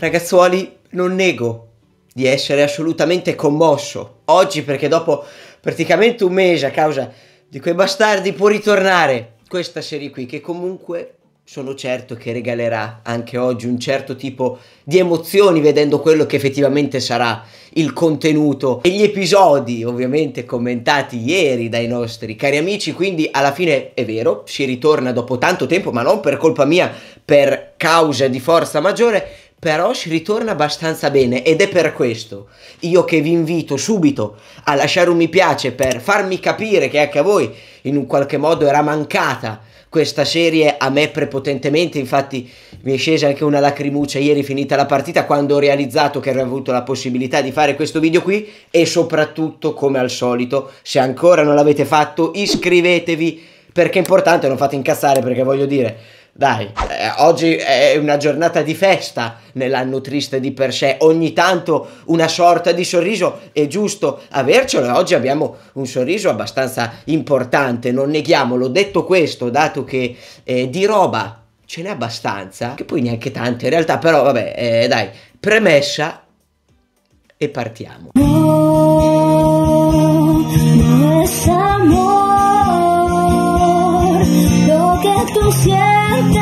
Ragazzuoli, non nego di essere assolutamente commosso oggi perché dopo praticamente un mese a causa di quei bastardi può ritornare questa serie qui che comunque sono certo che regalerà anche oggi un certo tipo di emozioni vedendo quello che effettivamente sarà il contenuto e gli episodi ovviamente commentati ieri dai nostri cari amici quindi alla fine è vero si ritorna dopo tanto tempo ma non per colpa mia per causa di forza maggiore però ci ritorna abbastanza bene ed è per questo io che vi invito subito a lasciare un mi piace per farmi capire che anche a voi in un qualche modo era mancata questa serie a me prepotentemente, infatti mi è scesa anche una lacrimuccia ieri finita la partita quando ho realizzato che avrei avuto la possibilità di fare questo video qui e soprattutto come al solito se ancora non l'avete fatto iscrivetevi perché è importante, non fate incazzare perché voglio dire dai, eh, oggi è una giornata di festa nell'anno triste di per sé, ogni tanto una sorta di sorriso è giusto avercelo e oggi abbiamo un sorriso abbastanza importante, non neghiamolo. Detto questo, dato che eh, di roba ce n'è abbastanza, che poi neanche tante in realtà, però vabbè, eh, dai, premessa e partiamo. No, consciente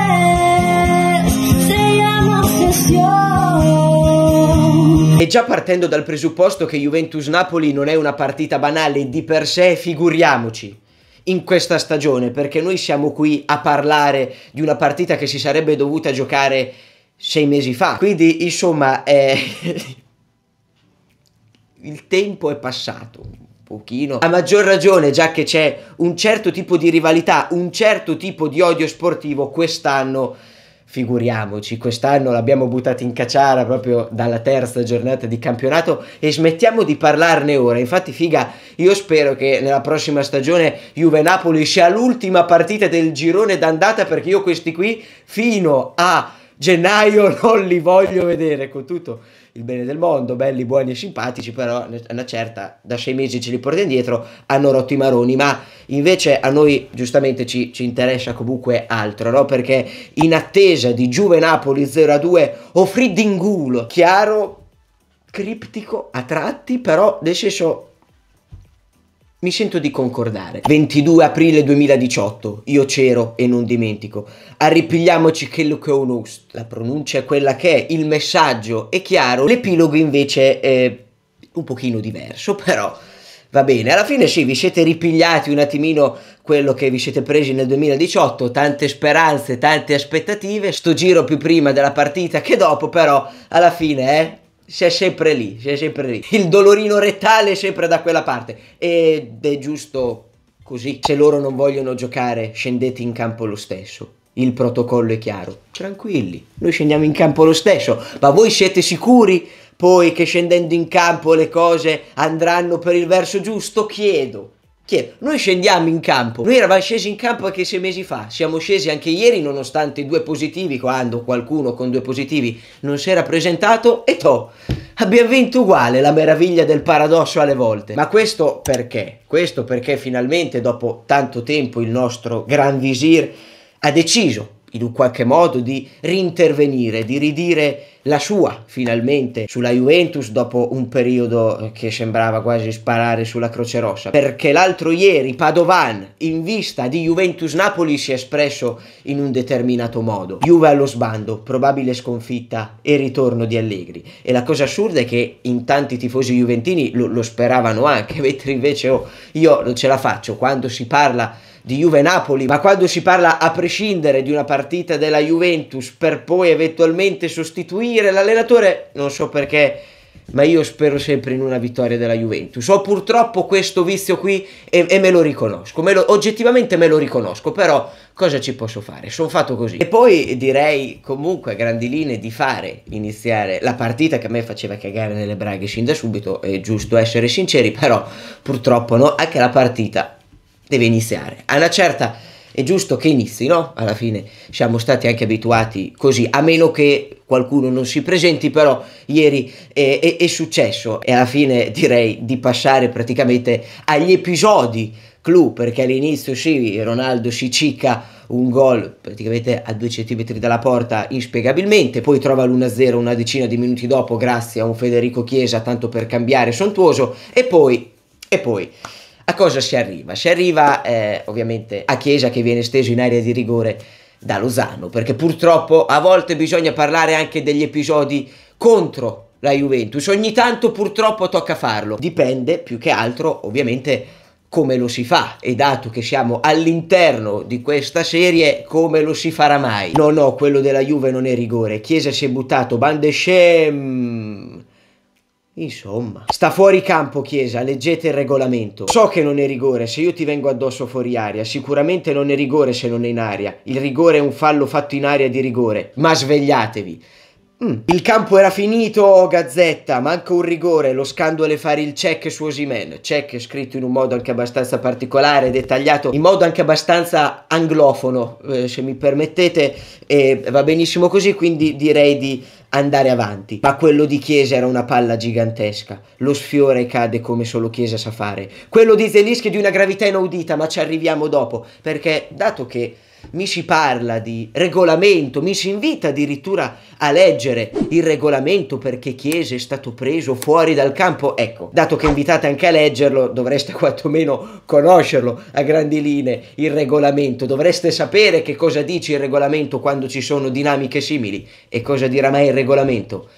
se amo ossessione. E già partendo dal presupposto che Juventus-Napoli non è una partita banale di per sé, figuriamoci in questa stagione, perché noi siamo qui a parlare di una partita che si sarebbe dovuta giocare sei mesi fa. Quindi, insomma, eh... il tempo è passato pochino. A maggior ragione, già che c'è un certo tipo di rivalità, un certo tipo di odio sportivo, quest'anno, figuriamoci, quest'anno l'abbiamo buttato in cacciara proprio dalla terza giornata di campionato e smettiamo di parlarne ora. Infatti, figa, io spero che nella prossima stagione Juve-Napoli sia l'ultima partita del girone d'andata perché io questi qui fino a gennaio non li voglio vedere con tutto il bene del mondo, belli, buoni e simpatici, però una certa, da sei mesi ce li porta indietro, hanno rotto i maroni, ma invece a noi giustamente ci, ci interessa comunque altro, no? perché in attesa di Juve-Napoli 0-2 o Fridingulo, chiaro, criptico a tratti, però nel senso mi sento di concordare. 22 aprile 2018, io c'ero e non dimentico. Arripigliamoci quello che è un host. La pronuncia è quella che è, il messaggio è chiaro, l'epilogo invece è un pochino diverso, però va bene. Alla fine sì, vi siete ripigliati un attimino quello che vi siete presi nel 2018, tante speranze, tante aspettative. Sto giro più prima della partita che dopo, però alla fine, eh, c'è sempre lì, c'è sempre lì. Il dolorino rettale è sempre da quella parte. Ed è giusto così. Se loro non vogliono giocare, scendete in campo lo stesso. Il protocollo è chiaro. Tranquilli, noi scendiamo in campo lo stesso. Ma voi siete sicuri poi che scendendo in campo le cose andranno per il verso giusto? Chiedo che noi scendiamo in campo, noi eravamo scesi in campo anche sei mesi fa, siamo scesi anche ieri nonostante i due positivi, quando qualcuno con due positivi non si era presentato e to, abbiamo vinto uguale la meraviglia del paradosso alle volte. Ma questo perché? Questo perché finalmente dopo tanto tempo il nostro Gran Visir ha deciso in un qualche modo di rintervenire, di ridire la sua finalmente sulla Juventus dopo un periodo eh, che sembrava quasi sparare sulla Croce Rossa. Perché l'altro ieri Padovan in vista di Juventus Napoli si è espresso in un determinato modo. Juve allo sbando, probabile sconfitta e ritorno di Allegri. E la cosa assurda è che in tanti tifosi juventini lo, lo speravano anche, mentre invece oh, io non ce la faccio quando si parla di Juve-Napoli, ma quando si parla a prescindere di una partita della Juventus per poi eventualmente sostituire l'allenatore, non so perché, ma io spero sempre in una vittoria della Juventus. Ho purtroppo questo vizio qui e, e me lo riconosco, me lo, oggettivamente me lo riconosco, però cosa ci posso fare? Sono fatto così. E poi direi comunque a grandi linee di fare iniziare la partita che a me faceva cagare nelle braghe sin da subito, è giusto essere sinceri, però purtroppo no, anche la partita deve iniziare. A una certa è giusto che inizi, no? Alla fine siamo stati anche abituati così, a meno che qualcuno non si presenti, però ieri è, è, è successo e alla fine direi di passare praticamente agli episodi clou, perché all'inizio sì, Ronaldo si cicca un gol praticamente a due centimetri dalla porta inspiegabilmente, poi trova l'1-0 una decina di minuti dopo grazie a un Federico Chiesa tanto per cambiare sontuoso e poi, e poi a cosa si arriva? Si arriva eh, ovviamente a Chiesa che viene steso in area di rigore da Lozano, perché purtroppo a volte bisogna parlare anche degli episodi contro la Juventus, ogni tanto purtroppo tocca farlo, dipende più che altro ovviamente come lo si fa e dato che siamo all'interno di questa serie come lo si farà mai no no quello della Juve non è rigore Chiesa si è buttato bandesce Insomma, sta fuori campo Chiesa, leggete il regolamento. So che non è rigore se io ti vengo addosso fuori aria, sicuramente non è rigore se non è in aria. Il rigore è un fallo fatto in aria di rigore, ma svegliatevi. Mm. Il campo era finito, oh, Gazzetta, manca un rigore, lo scandalo è fare il check su Osimen. Check scritto in un modo anche abbastanza particolare, dettagliato, in modo anche abbastanza anglofono, eh, se mi permettete, eh, va benissimo così, quindi direi di andare avanti. Ma quello di Chiesa era una palla gigantesca. Lo sfiora e cade come solo Chiesa sa fare. Quello di Zelischi di una gravità inaudita, ma ci arriviamo dopo. Perché, dato che mi si parla di regolamento, mi si invita addirittura a leggere il regolamento perché Chiesa è stato preso fuori dal campo. Ecco, dato che invitate anche a leggerlo, dovreste quantomeno conoscerlo a grandi linee il regolamento, dovreste sapere che cosa dice il regolamento quando ci sono dinamiche simili e cosa dirà mai il regolamento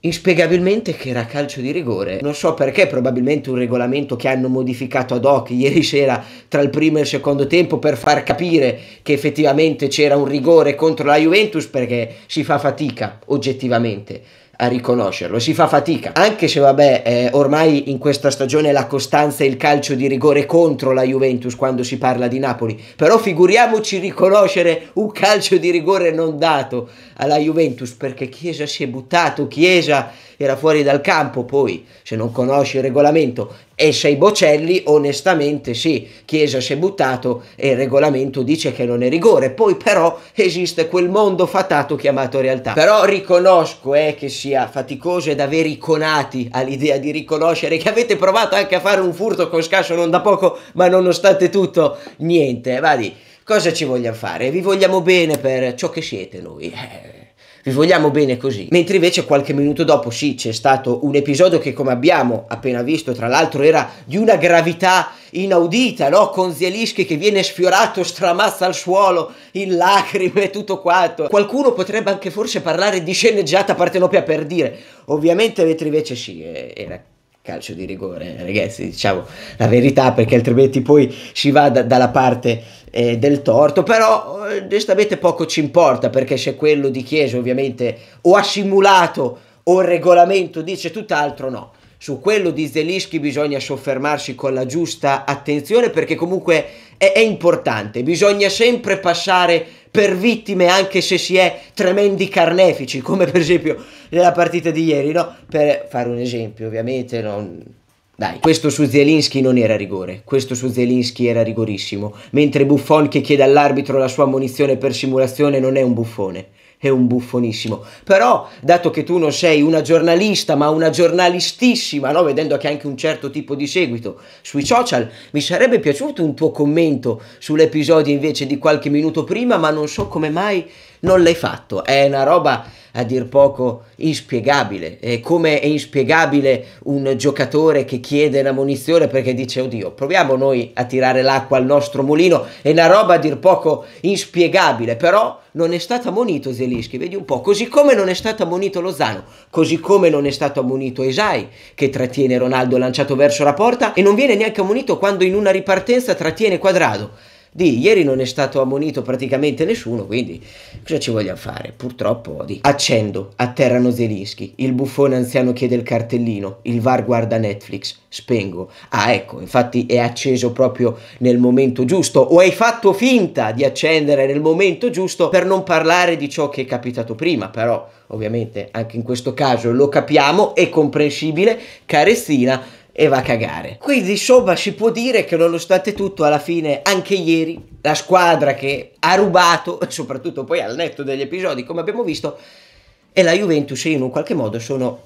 inspiegabilmente che era calcio di rigore. Non so perché, probabilmente un regolamento che hanno modificato ad hoc ieri sera tra il primo e il secondo tempo per far capire che effettivamente c'era un rigore contro la Juventus perché si fa fatica oggettivamente a riconoscerlo, si fa fatica, anche se vabbè eh, ormai in questa stagione la costanza e il calcio di rigore contro la Juventus quando si parla di Napoli, però figuriamoci riconoscere un calcio di rigore non dato alla Juventus perché Chiesa si è buttato, Chiesa era fuori dal campo, poi se non conosci il regolamento esce ai Bocelli, onestamente sì, Chiesa si è buttato e il regolamento dice che non è rigore, poi però esiste quel mondo fatato chiamato realtà. Però riconosco eh, che sia faticoso ed avere iconati all'idea di riconoscere che avete provato anche a fare un furto con scasso non da poco, ma nonostante tutto niente, vadi. Cosa ci vogliamo fare? Vi vogliamo bene per ciò che siete noi. Eh, vi vogliamo bene così. Mentre invece qualche minuto dopo sì, c'è stato un episodio che come abbiamo appena visto, tra l'altro era di una gravità inaudita, no? Con Zielischi che viene sfiorato, stramassa al suolo, in lacrime e tutto quanto. Qualcuno potrebbe anche forse parlare di sceneggiata partenopea per dire. Ovviamente mentre invece sì, eh, era calcio di rigore, ragazzi, diciamo la verità perché altrimenti poi si va da, dalla parte eh, del torto, però onestamente eh, poco ci importa perché se quello di Chiesa ovviamente o ha simulato o il regolamento dice tutt'altro no. Su quello di Zelischi bisogna soffermarsi con la giusta attenzione perché comunque è, è importante, bisogna sempre passare per vittime anche se si è tremendi carnefici, come per esempio nella partita di ieri, no? Per fare un esempio, ovviamente, non... Dai, questo su Zielinski non era rigore, questo su Zielinski era rigorissimo, mentre Buffon che chiede all'arbitro la sua ammonizione per simulazione non è un buffone è un buffonissimo. Però, dato che tu non sei una giornalista, ma una giornalistissima, no? vedendo che hai anche un certo tipo di seguito sui social, mi sarebbe piaciuto un tuo commento sull'episodio invece di qualche minuto prima, ma non so come mai non l'hai fatto. È una roba a dir poco inspiegabile. È come è inspiegabile un giocatore che chiede una munizione perché dice oddio, proviamo noi a tirare l'acqua al nostro mulino. È una roba a dir poco inspiegabile, però non è stato ammonito Zelischi, vedi un po', così come non è stato ammonito Lozano, così come non è stato ammonito Esai che trattiene Ronaldo lanciato verso la porta e non viene neanche ammonito quando in una ripartenza trattiene Quadrado di ieri non è stato ammonito praticamente nessuno, quindi cosa ci voglia fare? Purtroppo di. Accendo, atterrano Zelinski, il buffone anziano chiede il cartellino, il VAR guarda Netflix, spengo. Ah ecco, infatti è acceso proprio nel momento giusto o hai fatto finta di accendere nel momento giusto per non parlare di ciò che è capitato prima, però ovviamente anche in questo caso lo capiamo, è comprensibile, carestina e va a cagare. Quindi insomma si può dire che nonostante tutto alla fine anche ieri la squadra che ha rubato, soprattutto poi al netto degli episodi come abbiamo visto, e la Juventus in un qualche modo sono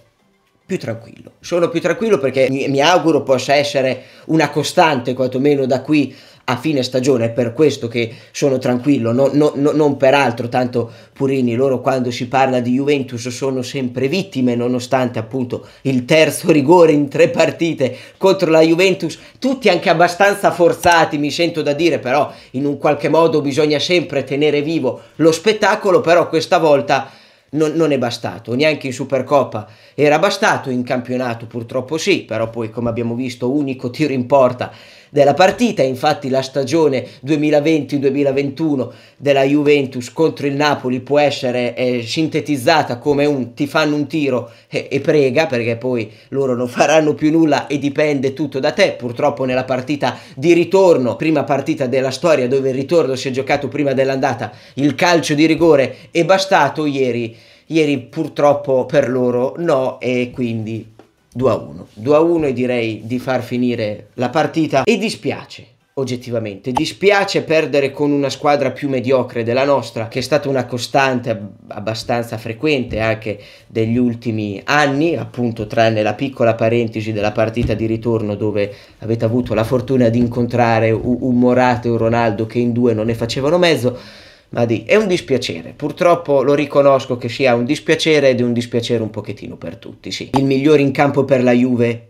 più tranquillo. Sono più tranquillo perché mi, auguro possa essere una costante quantomeno da qui a fine stagione, è per questo che sono tranquillo, no, no, no, non per altro, tanto Purini, loro quando si parla di Juventus sono sempre vittime, nonostante appunto il terzo rigore in tre partite contro la Juventus, tutti anche abbastanza forzati, mi sento da dire, però in un qualche modo bisogna sempre tenere vivo lo spettacolo, però questa volta... Non, non, è bastato, neanche in Supercoppa era bastato, in campionato purtroppo sì, però poi come abbiamo visto unico tiro in porta della partita. Infatti la stagione 2020-2021 della Juventus contro il Napoli può essere eh, sintetizzata come un ti fanno un tiro e, e prega perché poi loro non faranno più nulla e dipende tutto da te. Purtroppo nella partita di ritorno, prima partita della storia dove il ritorno si è giocato prima dell'andata, il calcio di rigore è bastato ieri. Ieri purtroppo per loro no e quindi 2 a 1. 2 a 1 e direi di far finire la partita e dispiace. Oggettivamente, dispiace perdere con una squadra più mediocre della nostra, che è stata una costante abbastanza frequente anche degli ultimi anni, appunto tranne la piccola parentesi della partita di ritorno dove avete avuto la fortuna di incontrare un Morato e un Ronaldo che in due non ne facevano mezzo ma di è un dispiacere. Purtroppo lo riconosco che sia un dispiacere ed è un dispiacere un pochettino per tutti, sì. Il migliore in campo per la Juve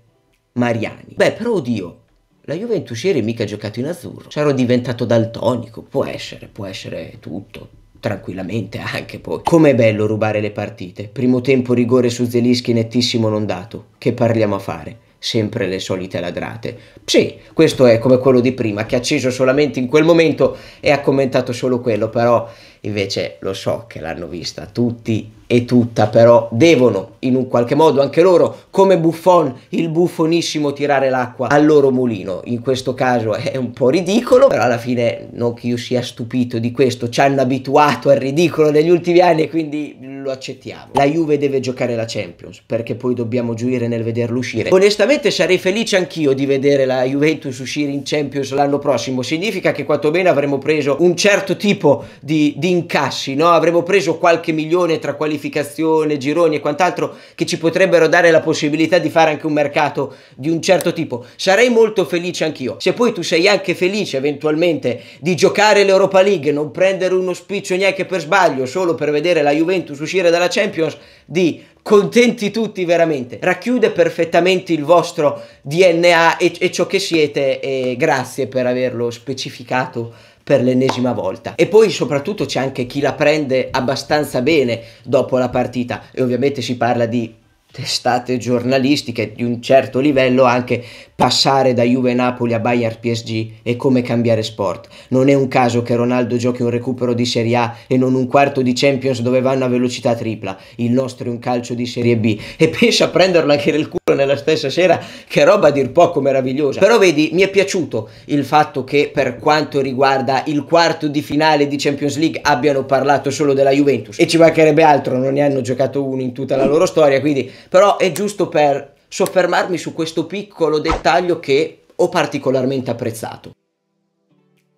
Mariani. Beh, però oddio, la Juventus ieri mica ha giocato in azzurro. C'ero diventato daltonico, può essere, può essere tutto, tranquillamente anche poi. Com'è bello rubare le partite. Primo tempo rigore su Zelischi nettissimo non dato. Che parliamo a fare? sempre le solite ladrate. Sì, questo è come quello di prima, che ha acceso solamente in quel momento e ha commentato solo quello, però Invece lo so che l'hanno vista tutti e tutta, però devono in un qualche modo anche loro, come Buffon, il buffonissimo, tirare l'acqua al loro mulino. In questo caso è un po' ridicolo, però alla fine non che io sia stupito di questo, ci hanno abituato al ridicolo negli ultimi anni e quindi lo accettiamo. La Juve deve giocare la Champions, perché poi dobbiamo gioire nel vederlo uscire. Onestamente sarei felice anch'io di vedere la Juventus uscire in Champions l'anno prossimo, significa che quantomeno avremo preso un certo tipo di, di di incassi, no? avremo preso qualche milione tra qualificazione, gironi e quant'altro che ci potrebbero dare la possibilità di fare anche un mercato di un certo tipo. Sarei molto felice anch'io. Se poi tu sei anche felice eventualmente di giocare l'Europa League, non prendere uno spiccio neanche per sbaglio, solo per vedere la Juventus uscire dalla Champions, di contenti tutti veramente. Racchiude perfettamente il vostro DNA e, e ciò che siete e grazie per averlo specificato per l'ennesima volta. E poi soprattutto c'è anche chi la prende abbastanza bene dopo la partita e ovviamente si parla di testate giornalistiche di un certo livello anche Passare da Juve Napoli a Bayern PSG è come cambiare sport. Non è un caso che Ronaldo giochi un recupero di Serie A e non un quarto di Champions dove vanno a velocità tripla. Il nostro è un calcio di Serie B. E pensa a prenderlo anche nel culo nella stessa sera, che roba a dir poco meravigliosa. Però vedi, mi è piaciuto il fatto che per quanto riguarda il quarto di finale di Champions League abbiano parlato solo della Juventus. E ci mancherebbe altro, non ne hanno giocato uno in tutta la loro storia, quindi però è giusto per soffermarmi su questo piccolo dettaglio che ho particolarmente apprezzato.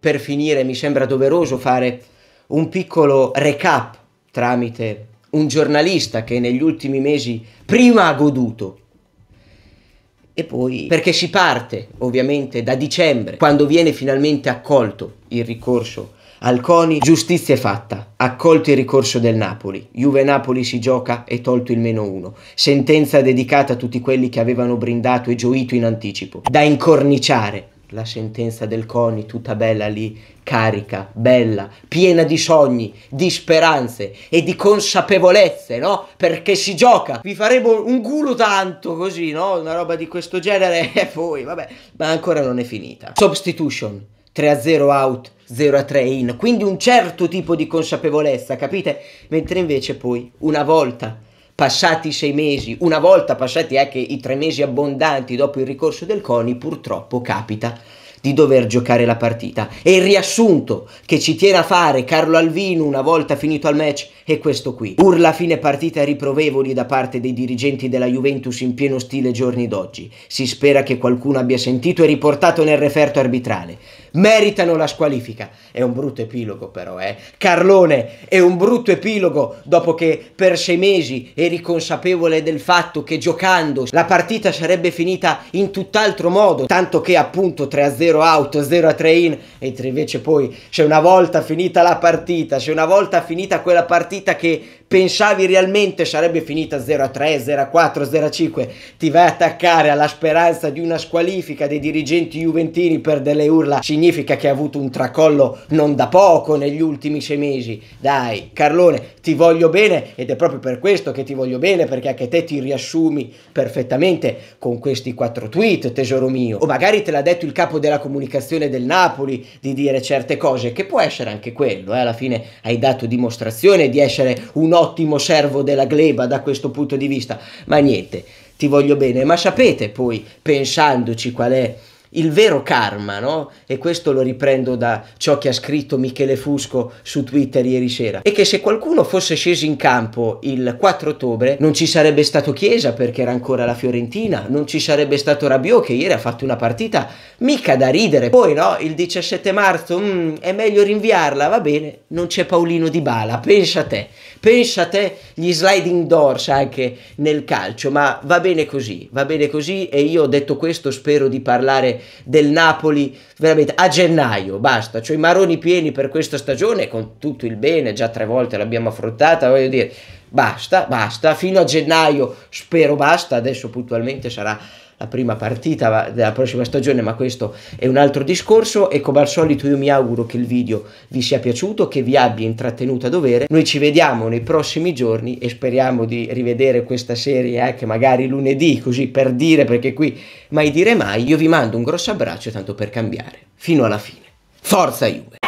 Per finire mi sembra doveroso fare un piccolo recap tramite un giornalista che negli ultimi mesi prima ha goduto e poi perché si parte ovviamente da dicembre, quando viene finalmente accolto il ricorso al CONI giustizia è fatta, accolto il ricorso del Napoli, Juve-Napoli si gioca e tolto il meno uno, sentenza dedicata a tutti quelli che avevano brindato e gioito in anticipo, da incorniciare la sentenza del CONI tutta bella lì, carica, bella, piena di sogni, di speranze e di consapevolezze, no? Perché si gioca. Vi faremo un culo tanto così, no? Una roba di questo genere e poi, vabbè, ma ancora non è finita. Substitution 3-0 out, 0-3 in, quindi un certo tipo di consapevolezza, capite? Mentre invece poi, una volta passati i sei mesi, una volta passati anche eh, i tre mesi abbondanti dopo il ricorso del CONI, purtroppo capita di dover giocare la partita. E il riassunto che ci tiene a fare Carlo Alvino una volta finito il match è questo qui. Urla a fine partita riprovevoli da parte dei dirigenti della Juventus in pieno stile giorni d'oggi. Si spera che qualcuno abbia sentito e riportato nel referto arbitrale. Meritano la squalifica. È un brutto epilogo però, eh. Carlone, è un brutto epilogo dopo che per sei mesi eri consapevole del fatto che giocando la partita sarebbe finita in tutt'altro modo, tanto che appunto 3-0 0 out, 0 a 3 in, mentre invece poi c'è una volta finita la partita, c'è una volta finita quella partita che pensavi realmente sarebbe finita 0-3, a 0-4, a 0-5, a ti vai a attaccare alla speranza di una squalifica dei dirigenti juventini per delle urla, significa che hai avuto un tracollo non da poco negli ultimi sei mesi. Dai, Carlone, ti voglio bene ed è proprio per questo che ti voglio bene, perché anche te ti riassumi perfettamente con questi quattro tweet, tesoro mio. O magari te l'ha detto il capo della comunicazione del Napoli di dire certe cose, che può essere anche quello, eh? alla fine hai dato dimostrazione di essere un uomo ottimo servo della gleba da questo punto di vista, ma niente, ti voglio bene, ma sapete poi, pensandoci qual è il vero karma, no? E questo lo riprendo da ciò che ha scritto Michele Fusco su Twitter ieri sera. E che se qualcuno fosse sceso in campo il 4 ottobre non ci sarebbe stato Chiesa perché era ancora la Fiorentina, non ci sarebbe stato Rabiot che ieri ha fatto una partita mica da ridere. Poi no, il 17 marzo mm, è meglio rinviarla, va bene, non c'è Paulino Di Bala, pensa a te. Pensa a te gli sliding doors anche nel calcio, ma va bene così, va bene così e io ho detto questo spero di parlare del Napoli veramente a gennaio, basta, cioè i maroni pieni per questa stagione con tutto il bene, già tre volte l'abbiamo affrontata, voglio dire, basta, basta, fino a gennaio spero basta, adesso puntualmente sarà la prima partita della prossima stagione, ma questo è un altro discorso e come al solito io mi auguro che il video vi sia piaciuto, che vi abbia intrattenuto a dovere. Noi ci vediamo nei prossimi giorni e speriamo di rivedere questa serie anche eh, magari lunedì, così per dire, perché qui mai dire mai. Io vi mando un grosso abbraccio tanto per cambiare, fino alla fine. Forza Juve!